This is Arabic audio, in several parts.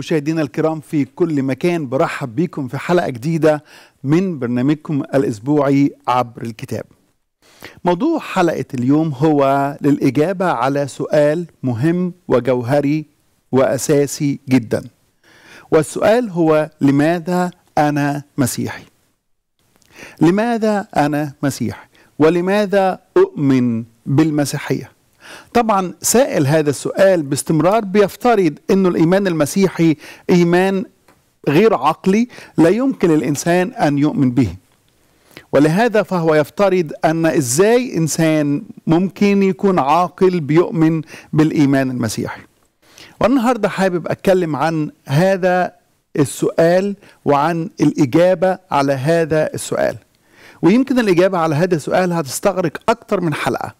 مشاهدينا الكرام في كل مكان برحب بكم في حلقة جديدة من برنامجكم الأسبوعي عبر الكتاب موضوع حلقة اليوم هو للإجابة على سؤال مهم وجوهري وأساسي جدا والسؤال هو لماذا أنا مسيحي لماذا أنا مسيحي ولماذا أؤمن بالمسيحية طبعا سائل هذا السؤال باستمرار بيفترض انه الايمان المسيحي ايمان غير عقلي لا يمكن للانسان ان يؤمن به ولهذا فهو يفترض ان ازاي انسان ممكن يكون عاقل بيؤمن بالايمان المسيحي والنهارده حابب اتكلم عن هذا السؤال وعن الاجابه على هذا السؤال ويمكن الاجابه على هذا السؤال هتستغرق أكثر من حلقه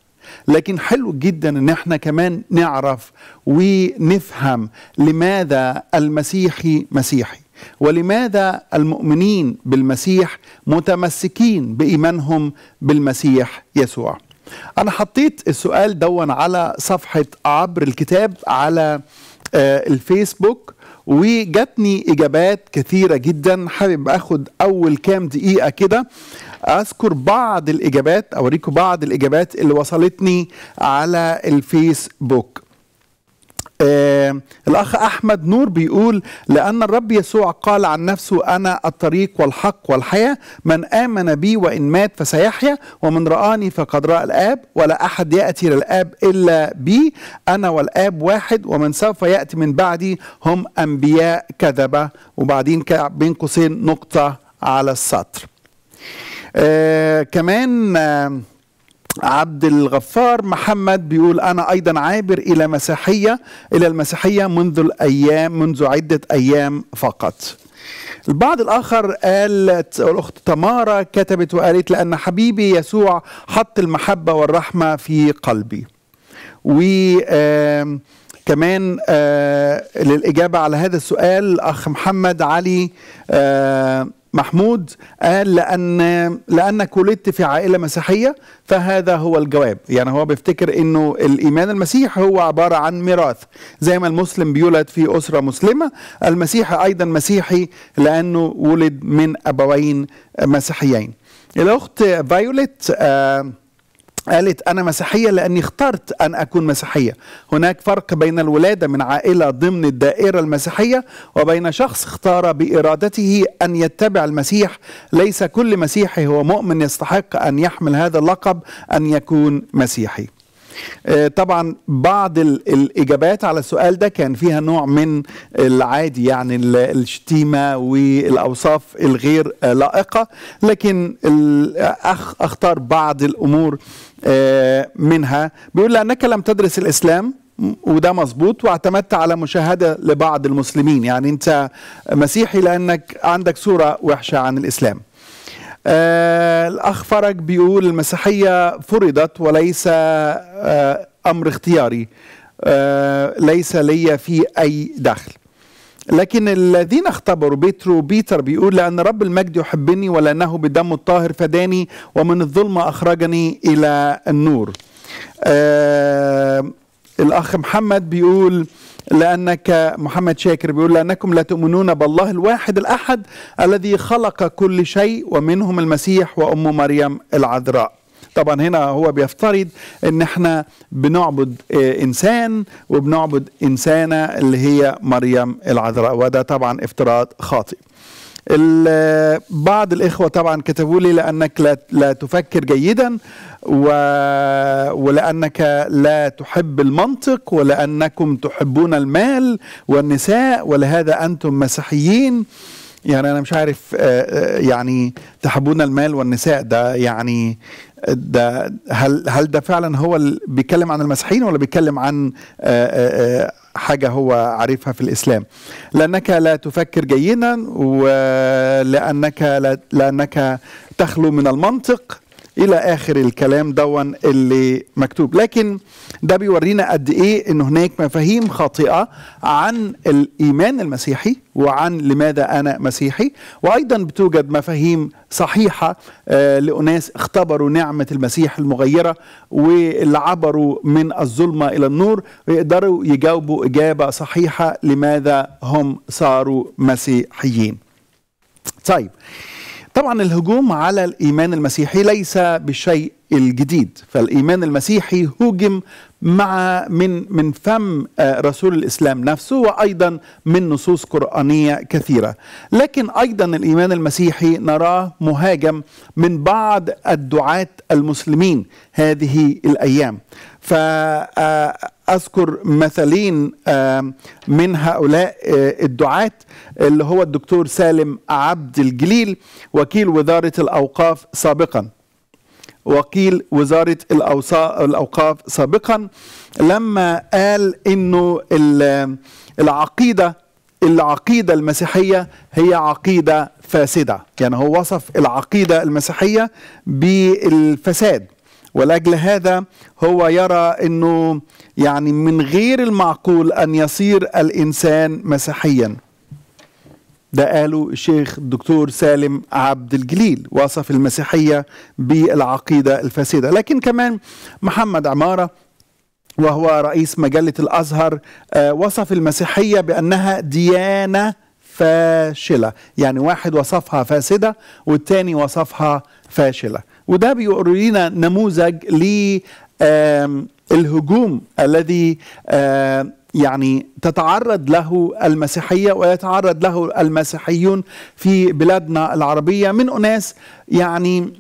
لكن حلو جدا ان احنا كمان نعرف ونفهم لماذا المسيحي مسيحي ولماذا المؤمنين بالمسيح متمسكين بايمانهم بالمسيح يسوع انا حطيت السؤال دون على صفحه عبر الكتاب على آه، الفيسبوك وجاتني اجابات كثيره جدا حابب اخد اول كام دقيقه كده اذكر بعض الاجابات اوريكم بعض الاجابات اللي وصلتني على الفيسبوك آه الأخ أحمد نور بيقول لأن الرب يسوع قال عن نفسه أنا الطريق والحق والحياة من آمن بي وإن مات فسيحيا ومن رآني فقد رأى الآب ولا أحد يأتي للآب إلا بي أنا والآب واحد ومن سوف يأتي من بعدي هم أنبياء كذبة وبعدين بين قوسين نقطة على السطر آه كمان آه عبد الغفار محمد بيقول انا ايضا عابر الى مسيحيه الى المسيحيه منذ الايام منذ عده ايام فقط البعض الآخر قال الأخت تمارا كتبت وقالت لأن حبيبي يسوع حط المحبة والرحمة في قلبي و كمان آه، للإجابة على هذا السؤال أخ محمد علي آه، محمود قال لأن لأنك ولدت في عائلة مسيحية فهذا هو الجواب يعني هو بيفتكر أنه الإيمان المسيح هو عبارة عن ميراث زي ما المسلم بيولد في أسرة مسلمة المسيحي أيضا مسيحي لأنه ولد من أبوين مسيحيين الأخت فايوليت آه قالت أنا مسيحية لأني اخترت أن أكون مسيحية هناك فرق بين الولادة من عائلة ضمن الدائرة المسيحية وبين شخص اختار بإرادته أن يتبع المسيح ليس كل مسيحي هو مؤمن يستحق أن يحمل هذا اللقب أن يكون مسيحي آه، طبعا بعض الاجابات على السؤال ده كان فيها نوع من العادي يعني الشتيمه والاوصاف الغير لائقه لكن اختار بعض الامور آه، منها بيقول لانك لم تدرس الاسلام وده مظبوط واعتمدت على مشاهده لبعض المسلمين يعني انت مسيحي لانك عندك صوره وحشه عن الاسلام آه، الأخ فرج بيقول المسيحية فرضت وليس آه، أمر اختياري آه، ليس لي في أي دخل لكن الذين اختبروا بيترو بيتر بيقول لأن رب المجد يحبني ولأنه بدمه الطاهر فداني ومن الظلمة أخرجني إلى النور الأخ محمد بيقول لأنك محمد شاكر بيقول لأنكم لا تؤمنون بالله الواحد الأحد الذي خلق كل شيء ومنهم المسيح وأم مريم العذراء طبعا هنا هو بيفترض ان احنا بنعبد آه، انسان وبنعبد انسانه اللي هي مريم العذراء وده طبعا افتراض خاطئ بعض الإخوة طبعا كتبوا لي لأنك لا, لا تفكر جيدا و... ولأنك لا تحب المنطق ولأنكم تحبون المال والنساء ولهذا أنتم مسيحيين يعني أنا مش عارف آه، آه، يعني تحبون المال والنساء ده يعني ده هل هل ده فعلا هو بيتكلم عن المسيحيين ولا بيتكلم عن آه، حاجة هو عارفها في الإسلام لأنك لا تفكر جيدا ولأنك لا لأنك تخلو من المنطق الى اخر الكلام دون اللي مكتوب لكن ده بيورينا قد ايه ان هناك مفاهيم خاطئه عن الايمان المسيحي وعن لماذا انا مسيحي وايضا بتوجد مفاهيم صحيحه آه، لاناس اختبروا نعمه المسيح المغيره واللي عبروا من الظلمه الى النور ويقدروا يجاوبوا اجابه صحيحه لماذا هم صاروا مسيحيين طيب طبعا الهجوم على الايمان المسيحي ليس بشيء الجديد فالايمان المسيحي هوجم مع من من فم آه، رسول الاسلام نفسه وايضا من نصوص قرانيه كثيره لكن ايضا الايمان المسيحي نراه مهاجم من بعض الدعاه المسلمين هذه الايام فأذكر مثلين من هؤلاء آه، الدعاة اللي هو الدكتور سالم عبد الجليل وكيل وزارة الأوقاف سابقاً وكيل وزارة الأوقاف سابقا لما قال أنه العقيدة العقيدة المسيحية هي عقيدة فاسدة يعني هو وصف العقيدة المسيحية بالفساد ولاجل هذا هو يرى انه يعني من غير المعقول ان يصير الانسان مسيحيا ده قاله الشيخ الدكتور سالم عبد الجليل وصف المسيحيه بالعقيده الفاسده لكن كمان محمد عماره وهو رئيس مجله الازهر آه، وصف المسيحيه بانها ديانه فاشله يعني واحد وصفها فاسده والتاني وصفها فاشله وده بيورينا نموذج للهجوم الذي يعني تتعرض له المسيحية ويتعرض له المسيحيون في بلادنا العربية من أناس يعني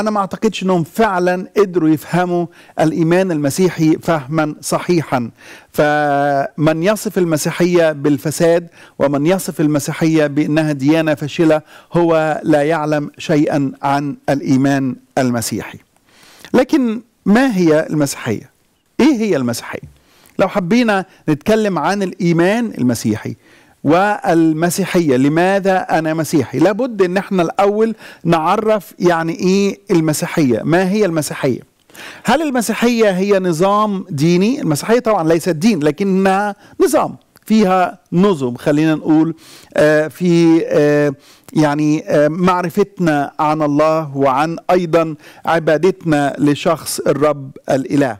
انا ما اعتقدش انهم فعلا قدروا يفهموا الايمان المسيحي فهما صحيحا فمن يصف المسيحيه بالفساد ومن يصف المسيحيه بانها ديانه فاشله هو لا يعلم شيئا عن الايمان المسيحي لكن ما هي المسيحيه ايه هي المسيحيه لو حبينا نتكلم عن الايمان المسيحي والمسيحية لماذا أنا مسيحي لابد أن احنا الأول نعرف يعني إيه المسيحية ما هي المسيحية هل المسيحية هي نظام ديني المسيحية طبعا ليست دين لكنها نظام فيها نظم خلينا نقول آه، في آه، يعني آه، معرفتنا عن الله وعن ايضا عبادتنا لشخص الرب الاله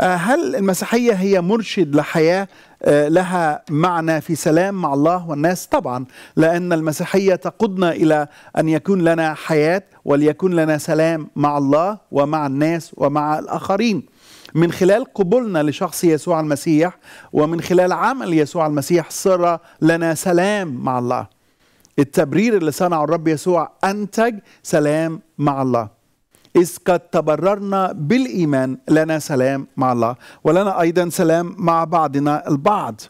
آه، هل المسيحية هي مرشد لحياة آه، لها معنى في سلام مع الله والناس طبعا لأن المسيحية تقودنا إلى أن يكون لنا حياة وليكون لنا سلام مع الله ومع الناس ومع الآخرين من خلال قبولنا لشخص يسوع المسيح ومن خلال عمل يسوع المسيح صار لنا سلام مع الله التبرير اللي صنعه الرب يسوع أنتج سلام مع الله إذ قد تبررنا بالإيمان لنا سلام مع الله ولنا أيضا سلام مع بعضنا البعض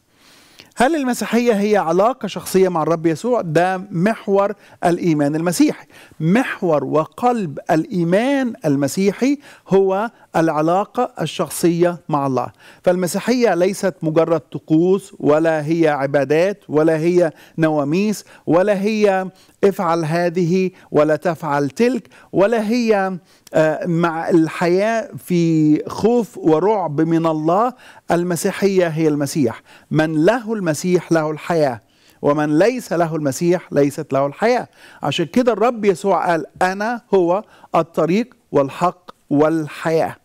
هل المسيحية هي علاقة شخصية مع الرب يسوع؟ ده محور الإيمان المسيحي محور وقلب الإيمان المسيحي هو العلاقة الشخصية مع الله فالمسيحية ليست مجرد طقوس ولا هي عبادات ولا هي نواميس ولا هي افعل هذه ولا تفعل تلك ولا هي آه، مع الحياة في خوف ورعب من الله المسيحية هي المسيح من له المسيح له الحياة ومن ليس له المسيح ليست له الحياة عشان كده الرب يسوع قال أنا هو الطريق والحق والحياه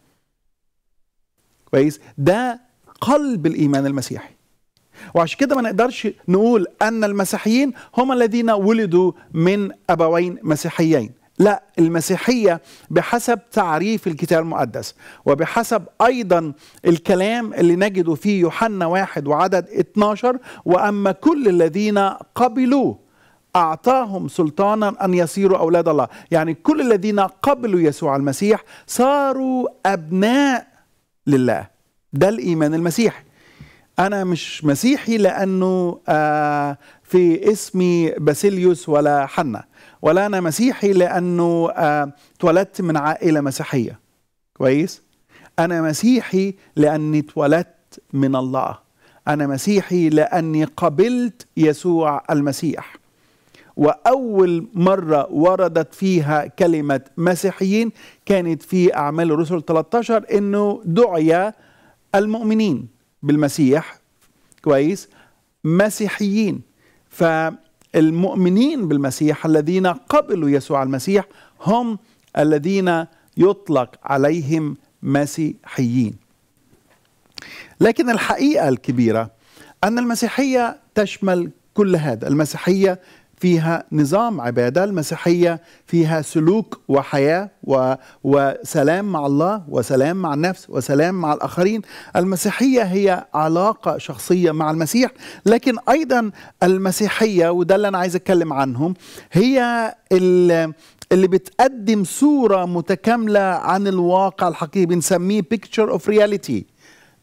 كويس ده قلب الايمان المسيحي وعشان كده ما نقدرش نقول ان المسيحيين هم الذين ولدوا من ابوين مسيحيين لا المسيحية بحسب تعريف الكتاب المقدس وبحسب أيضا الكلام اللي نجده في يوحنا واحد وعدد 12 وأما كل الذين قبلوه أعطاهم سلطانا أن يصيروا أولاد الله يعني كل الذين قبلوا يسوع المسيح صاروا أبناء لله ده الإيمان المسيحي أنا مش مسيحي لأنه آه في اسمي باسيليوس ولا حنا ولا أنا مسيحي لأنه آه اتولدت من عائلة مسيحية كويس أنا مسيحي لأني اتولدت من الله أنا مسيحي لأني قبلت يسوع المسيح وأول مرة وردت فيها كلمة مسيحيين كانت في أعمال الرسل 13 أنه دعي المؤمنين بالمسيح كويس مسيحيين فالمؤمنين بالمسيح الذين قبلوا يسوع المسيح هم الذين يطلق عليهم مسيحيين لكن الحقيقة الكبيرة أن المسيحية تشمل كل هذا المسيحية فيها نظام عبادة المسيحية فيها سلوك وحياة و... وسلام مع الله وسلام مع النفس وسلام مع الآخرين المسيحية هي علاقة شخصية مع المسيح لكن أيضا المسيحية وده اللي أنا عايز أتكلم عنهم هي ال... اللي بتقدم صورة متكاملة عن الواقع الحقيقي بنسميه picture of reality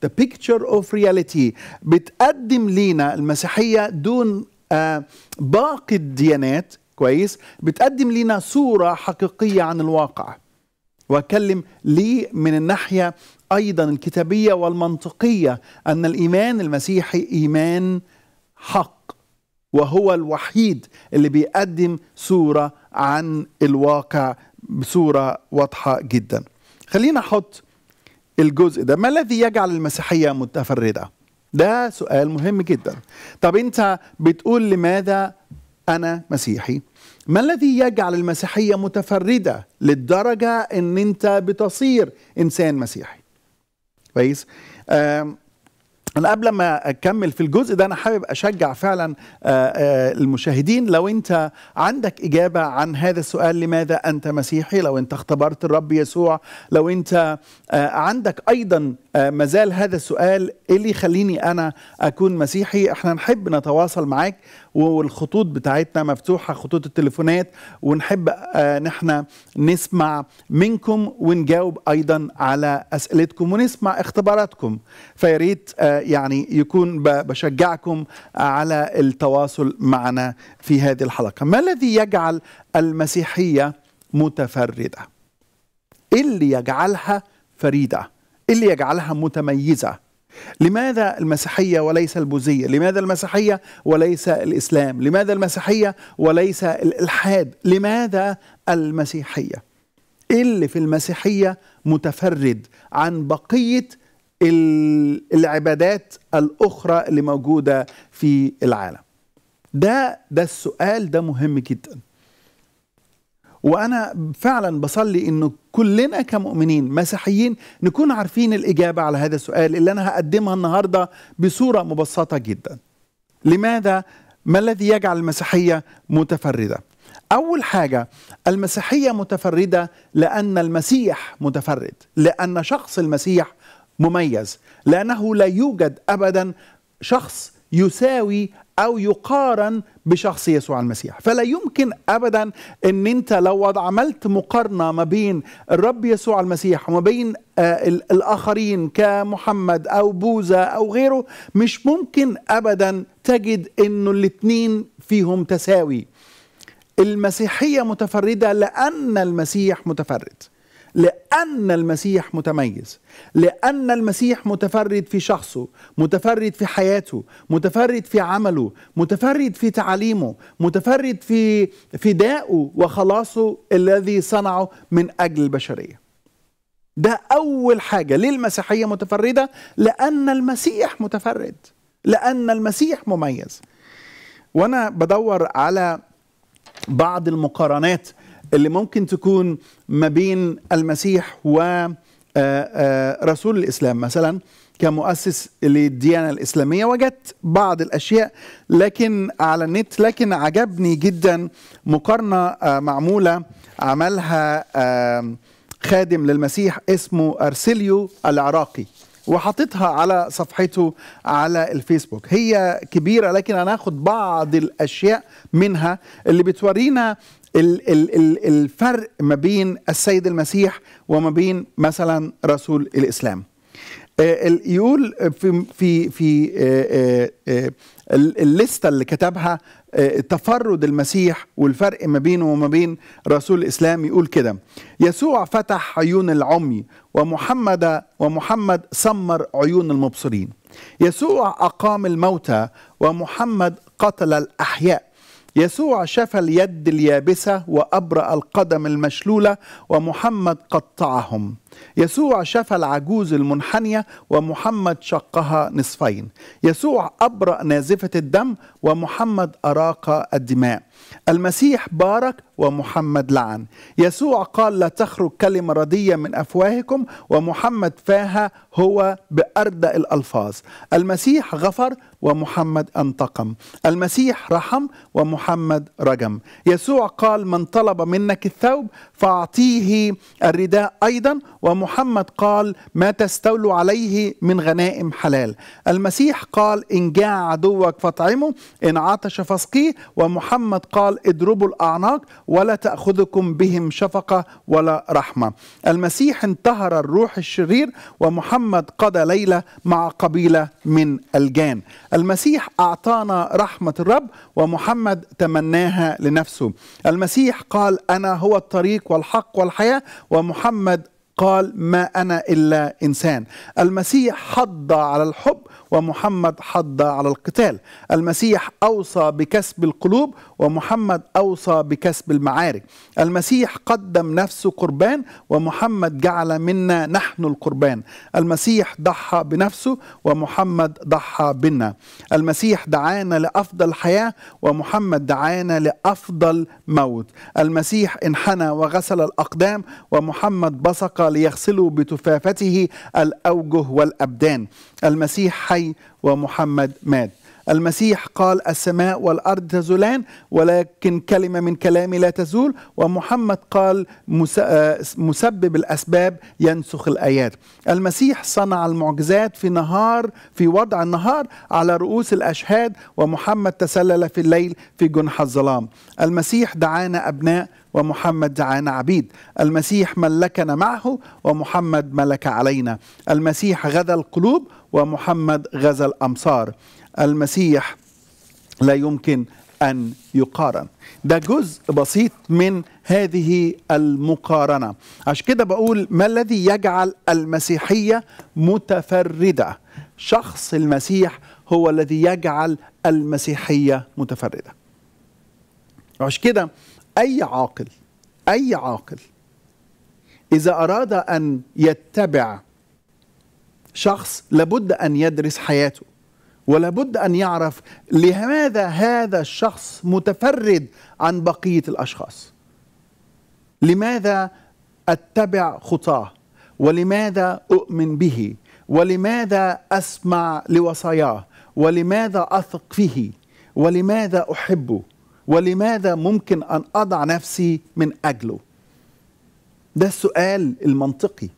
the picture of reality بتقدم لينا المسيحية دون آه، باقي الديانات كويس بتقدم لنا صورة حقيقية عن الواقع وأكلم ليه من الناحية أيضا الكتابية والمنطقية أن الإيمان المسيحي إيمان حق وهو الوحيد اللي بيقدم صورة عن الواقع بصورة واضحة جدا خلينا أحط الجزء ده ما الذي يجعل المسيحية متفردة ده سؤال مهم جدا طب انت بتقول لماذا انا مسيحي ما الذي يجعل المسيحيه متفرده للدرجه ان انت بتصير انسان مسيحي كويس انا قبل ما اكمل في الجزء ده انا حابب اشجع فعلا آه، آه، المشاهدين لو انت عندك اجابه عن هذا السؤال لماذا انت مسيحي لو انت اختبرت الرب يسوع لو انت آه، عندك ايضا مازال هذا السؤال ايه اللي يخليني انا اكون مسيحي احنا نحب نتواصل معاك والخطوط بتاعتنا مفتوحه خطوط التليفونات ونحب نحن نسمع منكم ونجاوب ايضا على اسئلتكم ونسمع اختباراتكم فياريت يعني يكون بشجعكم على التواصل معنا في هذه الحلقه ما الذي يجعل المسيحيه متفرده ايه اللي يجعلها فريده ايه اللي يجعلها متميزه لماذا المسيحية وليس البوذية؟ لماذا المسيحية وليس الإسلام؟ لماذا المسيحية وليس الإلحاد؟ لماذا المسيحية؟ إيه اللي في المسيحية متفرد عن بقية العبادات الاخرى اللي موجوده في العالم ده ده السؤال ده مهم جدا وانا فعلا بصلي انه كلنا كمؤمنين مسيحيين نكون عارفين الاجابه على هذا السؤال اللي انا هقدمها النهارده بصوره مبسطه جدا لماذا ما الذي يجعل المسيحيه متفرده اول حاجه المسيحيه متفرده لان المسيح متفرد لان شخص المسيح مميز لأنه لا يوجد أبدا شخص يساوي أو يقارن بشخص يسوع المسيح فلا يمكن أبدا أن أنت لو عملت مقارنة ما بين الرب يسوع المسيح وما بين آه، الآخرين كمحمد أو بوذا أو غيره مش ممكن أبدا تجد أنه الاثنين فيهم تساوي المسيحية متفردة لأن المسيح متفرد لأن المسيح متميز لأن المسيح متفرد في شخصه متفرد في حياته متفرد في عمله متفرد في تعاليمه متفرد في فدائه وخلاصه الذي صنعه من أجل البشرية ده أول حاجة ليه المسيحية متفردة؟ لأن المسيح متفرد لأن المسيح مميز وأنا بدور على بعض المقارنات اللي ممكن تكون ما بين المسيح و آه، آه، رسول الإسلام مثلا كمؤسس للديانة الإسلامية وجدت بعض الأشياء لكن على النت لكن عجبني جدا مقارنة آه، معمولة عملها خادم للمسيح اسمه أرسليو العراقي وحاططها على صفحته على الفيسبوك هي كبيرة لكن هناخد بعض الأشياء منها اللي بتورينا الفرق ما بين السيد المسيح وما بين مثلا رسول الإسلام آه، يقول في في في آه، آه، الليستة اللي كتبها آه، تفرد المسيح والفرق ما بينه وما بين رسول الإسلام يقول كده يسوع فتح عيون العمي ومحمد ومحمد سمر عيون المبصرين يسوع أقام الموتى ومحمد قتل الأحياء يسوع شفى اليد اليابسة وأبرأ القدم المشلولة ومحمد قطعهم يسوع شفى العجوز المنحنية ومحمد شقها نصفين يسوع أبرأ نازفة الدم ومحمد أراق الدماء المسيح بارك ومحمد لعن يسوع قال لا تخرج كلمة ردية من أفواهكم ومحمد فاها هو بأردأ الألفاظ المسيح غفر ومحمد انتقم المسيح رحم ومحمد رجم يسوع قال من طلب منك الثوب فأعطيه الرداء أيضا ومحمد قال ما تستولوا عليه من غنائم حلال المسيح قال إن جاع عدوك فاطعمه إن عطش فاسقيه ومحمد قال اضربوا الأعناق ولا تأخذكم بهم شفقة ولا رحمة المسيح انتهر الروح الشرير ومحمد قضى ليلة مع قبيلة من الجان المسيح أعطانا رحمة الرب ومحمد تمناها لنفسه المسيح قال أنا هو الطريق والحق والحياة ومحمد قال ما انا الا انسان المسيح حض على الحب ومحمد حض على القتال المسيح اوصى بكسب القلوب ومحمد أوصى بكسب المعارك المسيح قدم نفسه قربان ومحمد جعل منا نحن القربان المسيح ضحى بنفسه ومحمد ضحى بنا المسيح دعانا لأفضل حياة ومحمد دعانا لأفضل موت المسيح انحنى وغسل الأقدام ومحمد بصق ليغسلوا بتفافته الأوجه والأبدان المسيح حي ومحمد مات المسيح قال السماء والأرض تزولان ولكن كلمة من كلامي لا تزول ومحمد قال آه، مسبب الأسباب ينسخ الآيات المسيح صنع المعجزات في نهار في وضع النهار على رؤوس الأشهاد ومحمد تسلل في الليل في جنح الظلام المسيح دعانا أبناء ومحمد دعانا عبيد المسيح ملكنا معه ومحمد ملك علينا المسيح غذا القلوب ومحمد غزا الأمصار المسيح لا يمكن أن يقارن ده جزء بسيط من هذه المقارنة عشان كده بقول ما الذي يجعل المسيحية متفردة شخص المسيح هو الذي يجعل المسيحية متفردة عشان كده أي عاقل أي عاقل إذا أراد أن يتبع شخص لابد أن يدرس حياته ولا بد أن يعرف لماذا هذا الشخص متفرد عن بقية الأشخاص لماذا أتبع خطاه ولماذا أؤمن به ولماذا أسمع لوصاياه ولماذا أثق فيه ولماذا أحبه ولماذا ممكن أن أضع نفسي من أجله ده السؤال المنطقي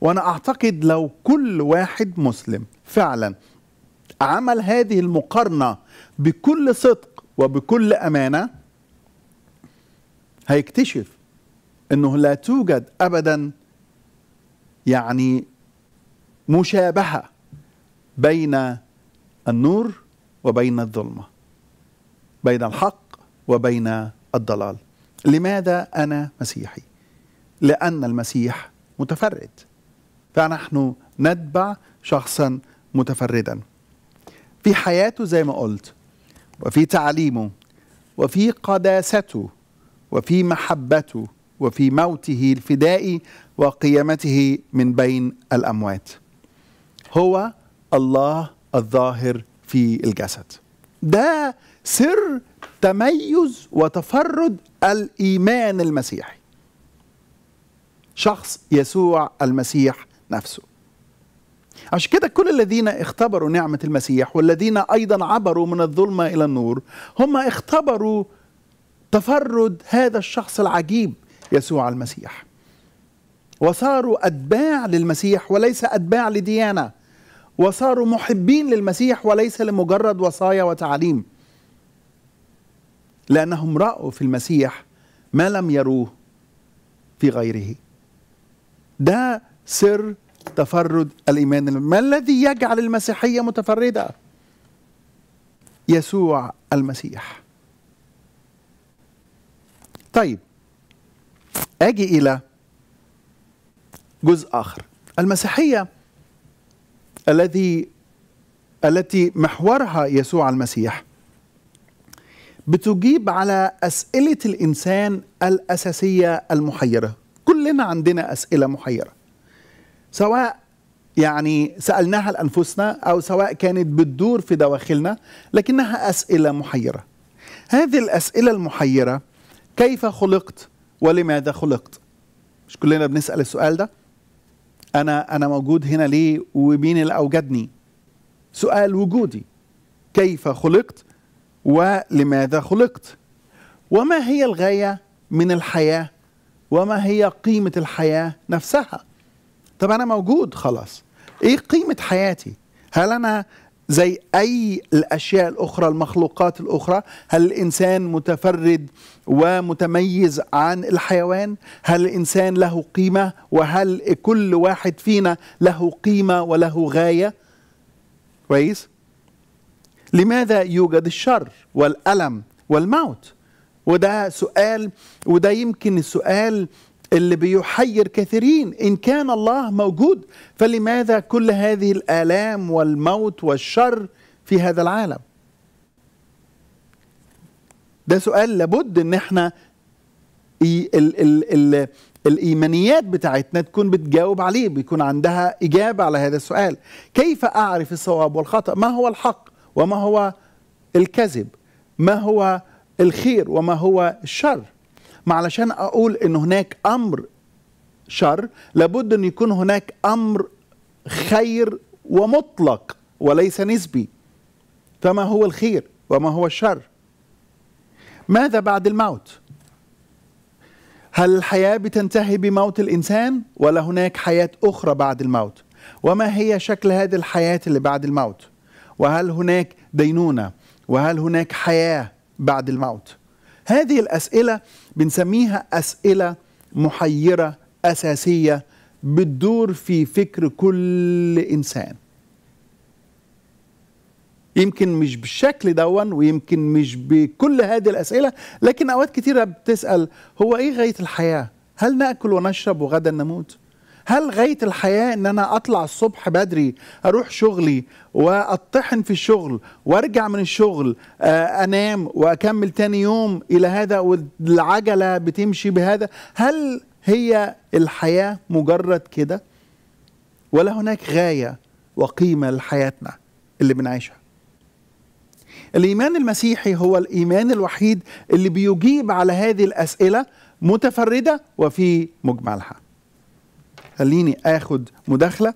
وأنا أعتقد لو كل واحد مسلم فعلا عمل هذه المقارنة بكل صدق وبكل أمانة هيكتشف أنه لا توجد أبدا يعني مشابهة بين النور وبين الظلمة بين الحق وبين الضلال لماذا أنا مسيحي؟ لأن المسيح متفرد فنحن نتبع شخصا متفردا في حياته زي ما قلت وفي تعليمه وفي قداسته وفي محبته وفي موته الفدائي وقيامته من بين الاموات هو الله الظاهر في الجسد ده سر تميز وتفرد الايمان المسيحي شخص يسوع المسيح نفسه عشان كده كل الذين اختبروا نعمة المسيح والذين أيضا عبروا من الظلمة إلى النور هم اختبروا تفرد هذا الشخص العجيب يسوع المسيح وصاروا أتباع للمسيح وليس أتباع لديانة وصاروا محبين للمسيح وليس لمجرد وصايا وتعليم لأنهم رأوا في المسيح ما لم يروه في غيره ده سر تفرد الإيمان ما الذي يجعل المسيحية متفردة يسوع المسيح طيب أجي إلى جزء آخر المسيحية الذي التي محورها يسوع المسيح بتجيب على أسئلة الإنسان الأساسية المحيرة كلنا عندنا أسئلة محيرة سواء يعني سألناها لأنفسنا أو سواء كانت بتدور في دواخلنا لكنها أسئلة محيرة هذه الأسئلة المحيرة كيف خلقت ولماذا خلقت مش كلنا بنسأل السؤال ده أنا أنا موجود هنا ليه ومين اللي أوجدني سؤال وجودي كيف خلقت ولماذا خلقت وما هي الغاية من الحياة وما هي قيمة الحياة نفسها طب انا موجود خلاص ايه قيمه حياتي هل انا زي اي الاشياء الاخرى المخلوقات الاخرى هل الانسان متفرد ومتميز عن الحيوان هل الانسان له قيمه وهل كل واحد فينا له قيمه وله غايه كويس لماذا يوجد الشر والالم والموت وده سؤال وده يمكن السؤال اللي بيحير كثيرين إن كان الله موجود فلماذا كل هذه الآلام والموت والشر في هذا العالم ده سؤال لابد ان احنا ال ال ال الايمانيات بتاعتنا تكون بتجاوب عليه بيكون عندها اجابه على هذا السؤال كيف اعرف الصواب والخطا ما هو الحق وما هو الكذب ما هو الخير وما هو الشر ما علشان اقول ان هناك امر شر لابد ان يكون هناك امر خير ومطلق وليس نسبي فما هو الخير وما هو الشر ماذا بعد الموت هل الحياه بتنتهي بموت الانسان ولا هناك حياه اخرى بعد الموت وما هي شكل هذه الحياه اللي بعد الموت وهل هناك دينونه وهل هناك حياه بعد الموت هذه الأسئلة بنسميها أسئلة محيرة أساسية بتدور في فكر كل إنسان يمكن مش بالشكل دون ويمكن مش بكل هذه الأسئلة لكن أوقات كثيرة بتسأل هو إيه غاية الحياة؟ هل نأكل ونشرب وغدا نموت؟ هل غايه الحياه ان انا اطلع الصبح بدري اروح شغلي واطحن في الشغل وارجع من الشغل آه، انام واكمل تاني يوم الى هذا والعجله بتمشي بهذا هل هي الحياه مجرد كده ولا هناك غايه وقيمه لحياتنا اللي بنعيشها الايمان المسيحي هو الايمان الوحيد اللي بيجيب على هذه الاسئله متفرده وفي مجملها خليني اخد مداخله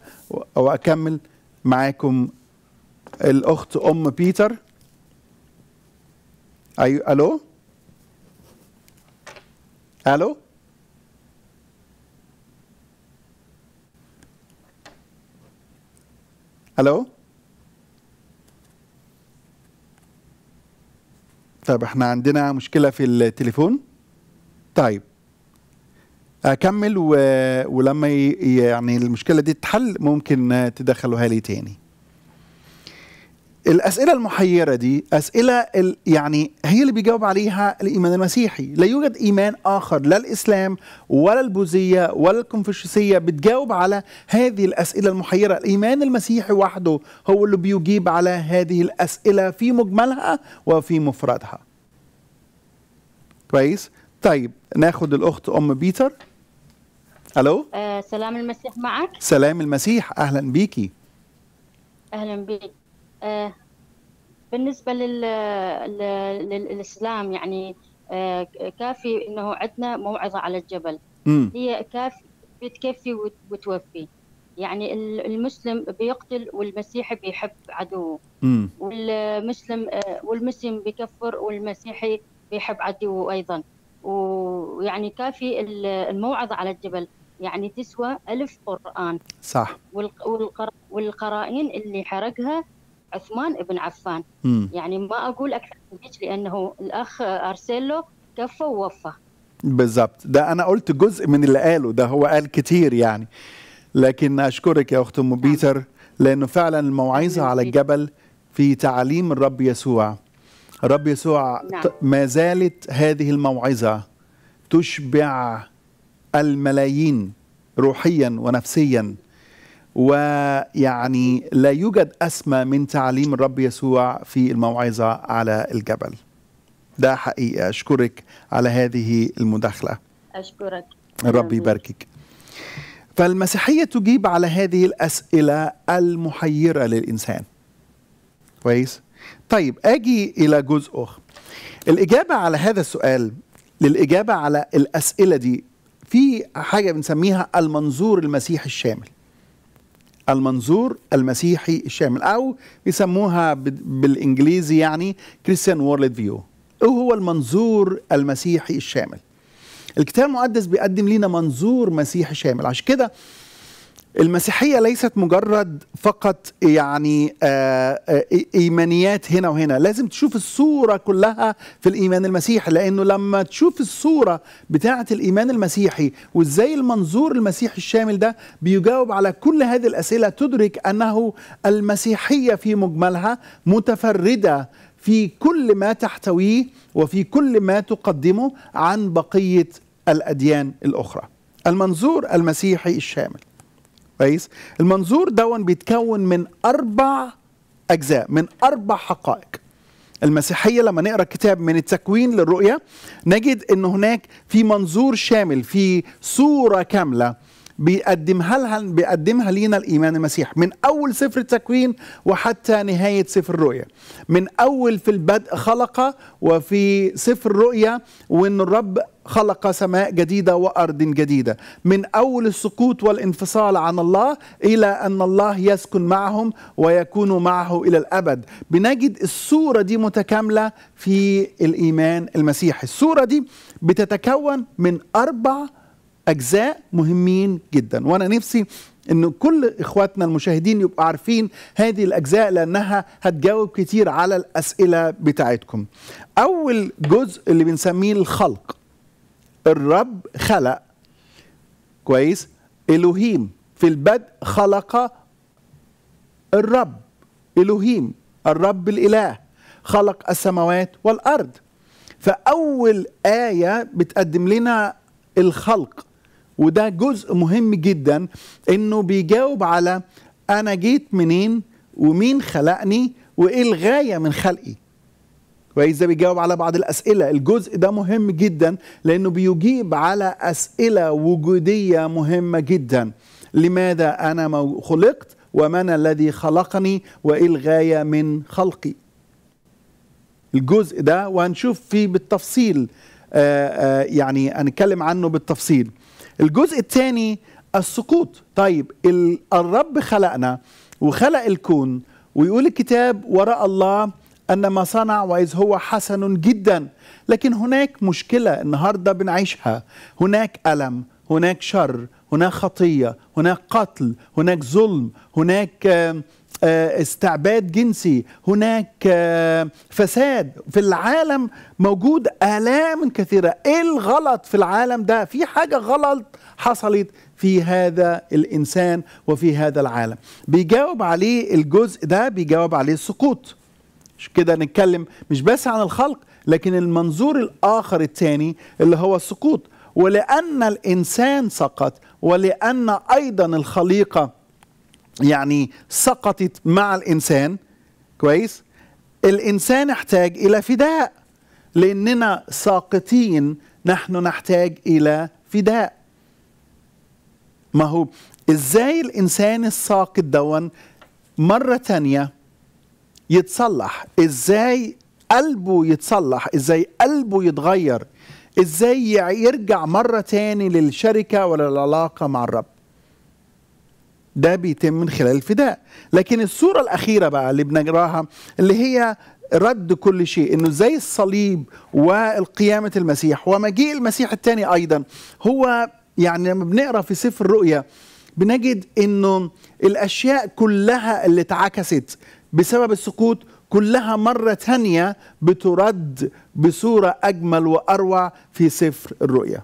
واكمل معاكم الاخت ام بيتر ايوه الو الو الو طيب احنا عندنا مشكله في التليفون طيب اكمل و... ولما ي... يعني المشكله دي تتحل ممكن تدخلوها لي تاني الاسئله المحيره دي اسئله ال... يعني هي اللي بيجاوب عليها الايمان المسيحي لا يوجد ايمان اخر لا الاسلام ولا البوذيه ولا الكونفوشيوسيه بتجاوب على هذه الاسئله المحيره الايمان المسيحي وحده هو اللي بيجيب على هذه الاسئله في مجملها وفي مفردها كويس طيب ناخد الاخت ام بيتر الو آه سلام المسيح معك سلام المسيح اهلا بيكي اهلا بيك آه بالنسبه لل... لل... للاسلام يعني آه كافي انه عندنا موعظه على الجبل م. هي كافي بتكفي وتوفي يعني المسلم بيقتل والمسيحي بيحب عدوه م. والمسلم آه، والمسلم بيكفر والمسيحي بيحب عدوه ايضا ويعني كافي الموعظه على الجبل يعني تسوى ألف قرآن صح والقر... والقرائن اللي حرقها عثمان بن عفان م. يعني ما أقول أكثر من هيك لأنه الأخ أرسلو كفى ووفى بالظبط ده أنا قلت جزء من اللي قاله ده هو قال كتير يعني لكن أشكرك يا أخت أم نعم. بيتر لأنه فعلا الموعظة نعم. على الجبل في تعليم الرب يسوع الرب يسوع نعم. ما زالت هذه الموعظة تشبع الملايين روحيا ونفسيا ويعني لا يوجد أسمى من تعليم الرب يسوع في الموعظة على الجبل ده حقيقة أشكرك على هذه المداخلة أشكرك الرب يباركك فالمسيحية تجيب على هذه الأسئلة المحيرة للإنسان كويس طيب أجي إلى جزء آخر الإجابة على هذا السؤال للإجابة على الأسئلة دي في حاجه بنسميها المنظور المسيحي الشامل المنظور المسيحي الشامل او بيسموها بالانجليزي يعني كريستيان وورلد فيو ايه هو المنظور المسيحي الشامل الكتاب المقدس بيقدم لنا منظور مسيحي شامل عشان كده المسيحية ليست مجرد فقط يعني آه، آه، إيمانيات هنا وهنا لازم تشوف الصورة كلها في الإيمان المسيحي لأنه لما تشوف الصورة بتاعة الإيمان المسيحي وإزاي المنظور المسيحي الشامل ده بيجاوب على كل هذه الأسئلة تدرك أنه المسيحية في مجملها متفردة في كل ما تحتويه وفي كل ما تقدمه عن بقية الأديان الأخرى المنظور المسيحي الشامل كويس المنظور دون بيتكون من اربع اجزاء من اربع حقائق المسيحيه لما نقرا الكتاب من التكوين للرؤيه نجد ان هناك في منظور شامل في صوره كامله بيقدمها لها بيقدمها لينا الايمان المسيح من اول سفر التكوين وحتى نهايه سفر الرؤيا من اول في البدء خلق وفي سفر الرؤيا وان الرب خلق سماء جديدة وأرض جديدة من أول السقوط والانفصال عن الله إلى أن الله يسكن معهم ويكون معه إلى الأبد بنجد الصورة دي متكاملة في الإيمان المسيحي الصورة دي بتتكون من أربع أجزاء مهمين جدا وأنا نفسي ان كل اخواتنا المشاهدين يبقوا عارفين هذه الاجزاء لانها هتجاوب كتير على الاسئله بتاعتكم اول جزء اللي بنسميه الخلق الرب خلق كويس الوهيم في البدء خلق الرب الوهيم الرب الاله خلق السماوات والارض فاول ايه بتقدم لنا الخلق وده جزء مهم جدا انه بيجاوب على انا جيت منين ومين خلقني وايه الغايه من خلقي وإذا بيجاوب على بعض الأسئلة الجزء ده مهم جدا لأنه بيجيب على أسئلة وجودية مهمة جدا لماذا أنا خلقت ومن الذي خلقني وإيه الغاية من خلقي الجزء ده وهنشوف فيه بالتفصيل آآ آه، آآ آه، يعني هنتكلم عنه بالتفصيل الجزء الثاني السقوط طيب الرب خلقنا وخلق الكون ويقول الكتاب وراء الله أن ما صنع وإذ هو حسن جدا لكن هناك مشكلة النهاردة بنعيشها هناك ألم هناك شر هناك خطية هناك قتل هناك ظلم هناك آه، آه، استعباد جنسي هناك آه، فساد في العالم موجود آلام كثيرة إيه الغلط في العالم ده في حاجة غلط حصلت في هذا الإنسان وفي هذا العالم بيجاوب عليه الجزء ده بيجاوب عليه السقوط مش كده نتكلم مش بس عن الخلق لكن المنظور الآخر الثاني اللي هو السقوط ولأن الإنسان سقط ولأن أيضا الخليقة يعني سقطت مع الإنسان كويس الإنسان احتاج إلى فداء لأننا ساقطين نحن نحتاج إلى فداء ما هو إزاي الإنسان الساقط دون مرة ثانيه يتصلح ازاي قلبه يتصلح ازاي قلبه يتغير ازاي يرجع مرة تاني للشركة ولا العلاقة مع الرب ده بيتم من خلال الفداء لكن الصورة الأخيرة بقى اللي بنقراها اللي هي رد كل شيء انه زي الصليب والقيامة المسيح ومجيء المسيح الثاني ايضا هو يعني لما بنقرا في سفر الرؤيا بنجد انه الاشياء كلها اللي اتعكست بسبب السقوط كلها مرة ثانية بترد بصورة أجمل وأروع في سفر الرؤيا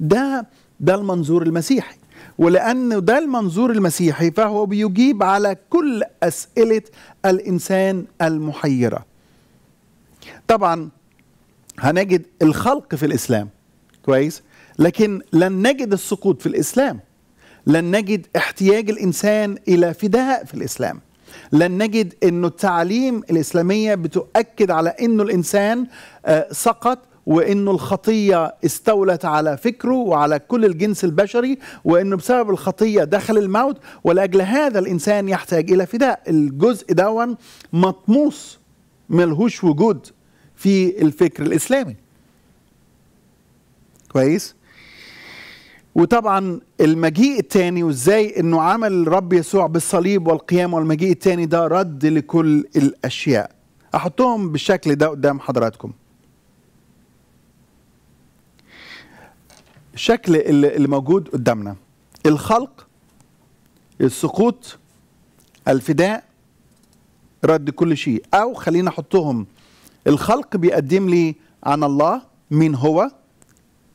ده ده المنظور المسيحي ولأن ده المنظور المسيحي فهو بيجيب على كل أسئلة الإنسان المحيرة طبعا هنجد الخلق في الإسلام كويس لكن لن نجد السقوط في الإسلام لن نجد احتياج الإنسان إلى فداء في الإسلام لن نجد أنه التعاليم الإسلامية بتؤكد على أنه الإنسان آه، سقط وانه الخطيه استولت على فكره وعلى كل الجنس البشري وانه بسبب الخطيه دخل الموت ولاجل هذا الانسان يحتاج الى فداء الجزء دوا مطموس ملهوش وجود في الفكر الاسلامي كويس وطبعا المجيء الثاني وازاي انه عمل الرب يسوع بالصليب والقيام والمجيء الثاني ده رد لكل الاشياء احطهم بالشكل ده قدام حضراتكم الشكل اللي موجود قدامنا الخلق السقوط الفداء رد كل شيء او خلينا احطهم الخلق بيقدم لي عن الله مين هو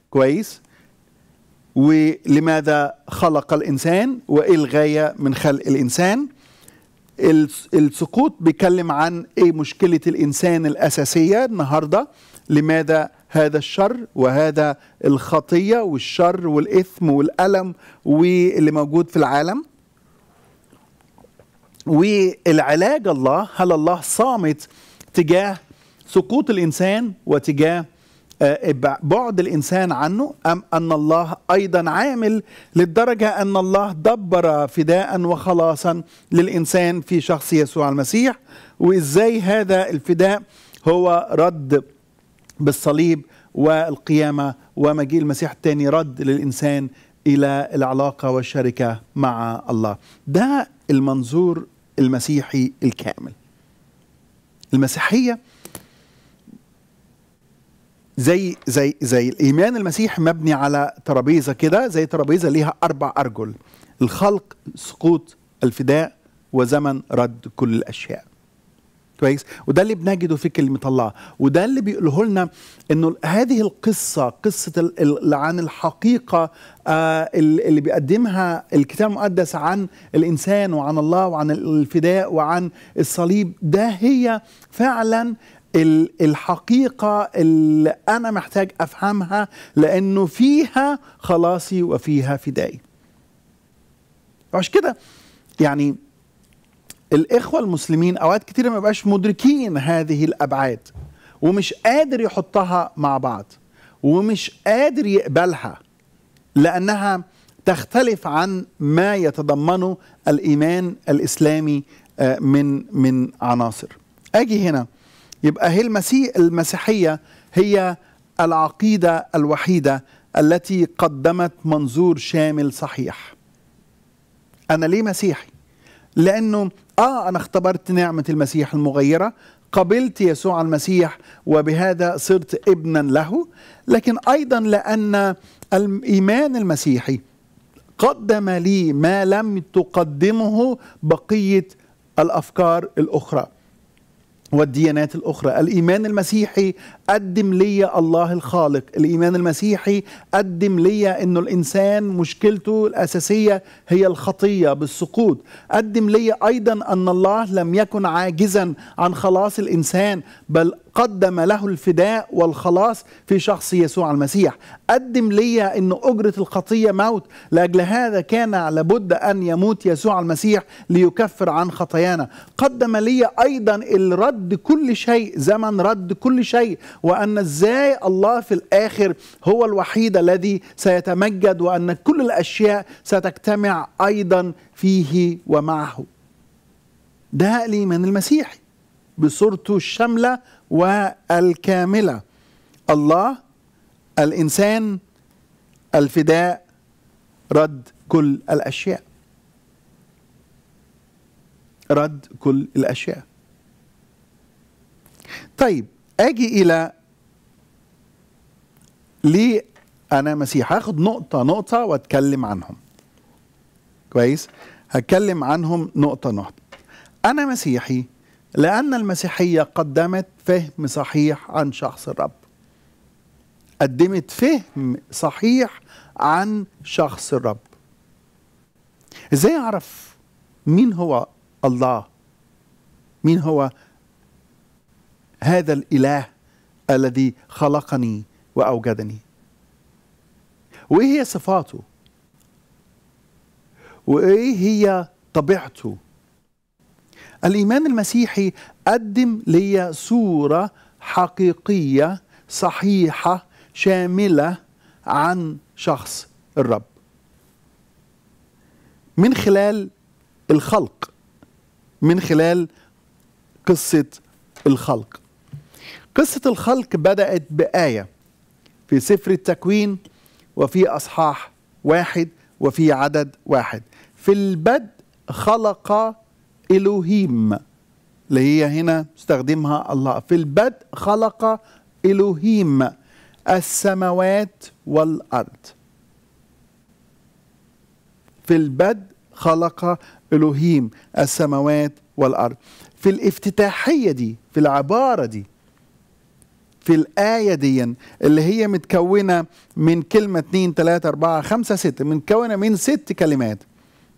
كويس ولماذا خلق الإنسان وإيه الغاية من خلق الإنسان السقوط بيتكلم عن إيه مشكلة الإنسان الأساسية النهاردة لماذا هذا الشر وهذا الخطية والشر والإثم والألم واللي موجود في العالم والعلاج الله هل الله صامت تجاه سقوط الإنسان وتجاه آه، بعد الإنسان عنه أم أن الله أيضا عامل للدرجة أن الله دبر فداء وخلاصا للإنسان في شخص يسوع المسيح وإزاي هذا الفداء هو رد بالصليب والقيامة ومجيء المسيح الثاني رد للإنسان إلى العلاقة والشركة مع الله ده المنظور المسيحي الكامل المسيحية زي زي زي الايمان المسيح مبني على ترابيزه كده زي ترابيزه ليها اربع ارجل الخلق سقوط الفداء وزمن رد كل الاشياء كويس وده اللي بنجده في كلمه الله وده اللي بيقوله لنا انه هذه القصه قصه عن الحقيقه آه، اللي بيقدمها الكتاب المقدس عن الانسان وعن الله وعن الفداء وعن الصليب ده هي فعلا الحقيقة اللي أنا محتاج أفهمها لأنه فيها خلاصي وفيها فدائي عشان كده يعني الإخوة المسلمين أوقات كتير ما بقاش مدركين هذه الأبعاد ومش قادر يحطها مع بعض ومش قادر يقبلها لأنها تختلف عن ما يتضمنه الإيمان الإسلامي آه، من من عناصر أجي هنا يبقى هي المسيح المسيحية هي العقيدة الوحيدة التي قدمت منظور شامل صحيح أنا ليه مسيحي؟ لأنه آه أنا اختبرت نعمة المسيح المغيرة قبلت يسوع المسيح وبهذا صرت ابنا له لكن أيضا لأن الإيمان المسيحي قدم لي ما لم تقدمه بقية الأفكار الأخرى والديانات الأخرى الإيمان المسيحي قدم لي الله الخالق الإيمان المسيحي قدم لي أنه الإنسان مشكلته الأساسية هي الخطية بالسقوط قدم لي أيضا أن الله لم يكن عاجزا عن خلاص الإنسان بل قدم له الفداء والخلاص في شخص يسوع المسيح قدم لي أن أجرة الخطية موت لأجل هذا كان لابد أن يموت يسوع المسيح ليكفر عن خطايانا قدم لي أيضا الرد كل شيء زمن رد كل شيء وأن إزاي الله في الآخر هو الوحيد الذي سيتمجد وأن كل الأشياء ستجتمع أيضا فيه ومعه ده الإيمان المسيحي بصورته الشاملة والكاملة الله الإنسان الفداء رد كل الأشياء رد كل الأشياء طيب اجي الى ليه انا مسيح هاخد نقطه نقطه واتكلم عنهم كويس هتكلم عنهم نقطه نقطه انا مسيحي لان المسيحيه قدمت فهم صحيح عن شخص الرب قدمت فهم صحيح عن شخص الرب ازاي اعرف مين هو الله مين هو هذا الاله الذي خلقني واوجدني وايه هي صفاته وايه هي طبيعته الايمان المسيحي قدم لي صوره حقيقيه صحيحه شامله عن شخص الرب من خلال الخلق من خلال قصه الخلق قصة الخلق بدأت بآية في سفر التكوين وفي أصحاح واحد وفي عدد واحد في البدء خلق إلوهيم اللي هي هنا استخدمها الله في البدء خلق إلوهيم السماوات والأرض في البدء خلق إلوهيم السماوات والأرض في الافتتاحية دي في العبارة دي في الآية دي اللي هي متكونة من كلمة 2 3 4 5 6 متكونة من ست كلمات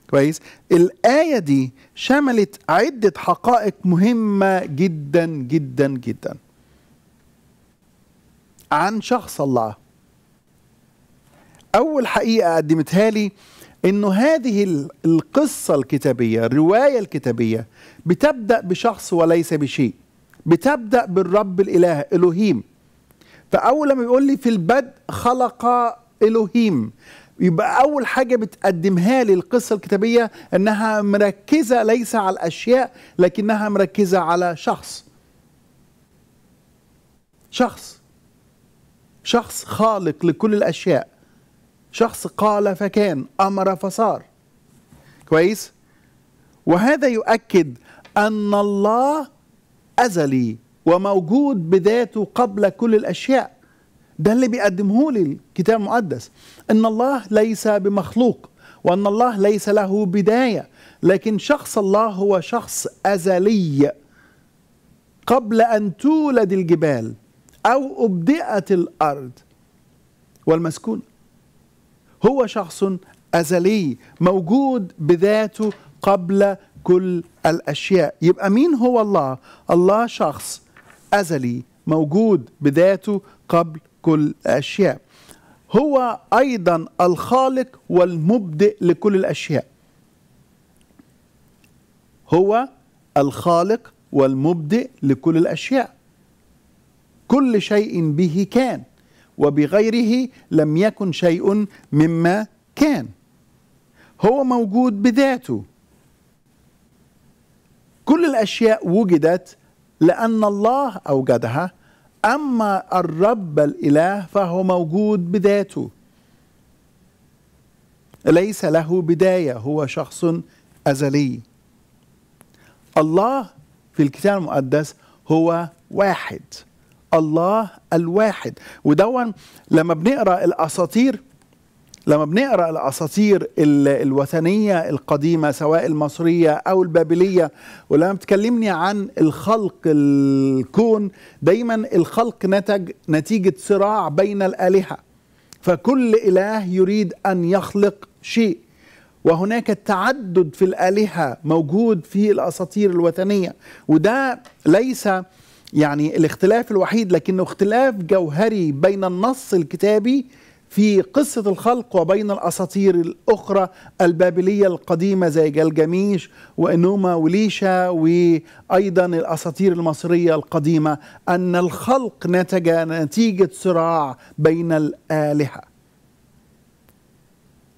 كويس الآية دي شملت عدة حقائق مهمة جدا جدا جدا عن شخص الله أول حقيقة قدمتها لي إنه هذه القصة الكتابية الرواية الكتابية بتبدأ بشخص وليس بشيء بتبدا بالرب الاله الوهيم فاول لما بيقول لي في البدء خلق الوهيم يبقى اول حاجه بتقدمها لي القصه الكتابيه انها مركزه ليس على الاشياء لكنها مركزه على شخص شخص شخص خالق لكل الاشياء شخص قال فكان امر فصار كويس وهذا يؤكد ان الله أزلي وموجود بذاته قبل كل الأشياء ده اللي بيقدمه لي الكتاب المقدس ان الله ليس بمخلوق وان الله ليس له بدايه لكن شخص الله هو شخص ازلي قبل ان تولد الجبال او ابدات الارض والمسكون هو شخص ازلي موجود بذاته قبل كل الأشياء يبقى مين هو الله الله شخص أزلي موجود بذاته قبل كل الأشياء هو أيضا الخالق والمبدئ لكل الأشياء هو الخالق والمبدئ لكل الأشياء كل شيء به كان وبغيره لم يكن شيء مما كان هو موجود بذاته كل الأشياء وجدت لأن الله أوجدها أما الرب الإله فهو موجود بذاته ليس له بداية هو شخص أزلي الله في الكتاب المقدس هو واحد الله الواحد ودون لما بنقرا الاساطير لما بنقرا الاساطير الوثنيه القديمه سواء المصريه او البابليه ولما بتكلمني عن الخلق الكون دايما الخلق نتج نتيجه صراع بين الالهه فكل اله يريد ان يخلق شيء وهناك تعدد في الالهه موجود في الاساطير الوثنيه وده ليس يعني الاختلاف الوحيد لكنه اختلاف جوهري بين النص الكتابي في قصة الخلق وبين الأساطير الأخرى البابلية القديمة زي جلجميش وإنوما وليشا وأيضا الأساطير المصرية القديمة أن الخلق نتج نتيجة صراع بين الآلهة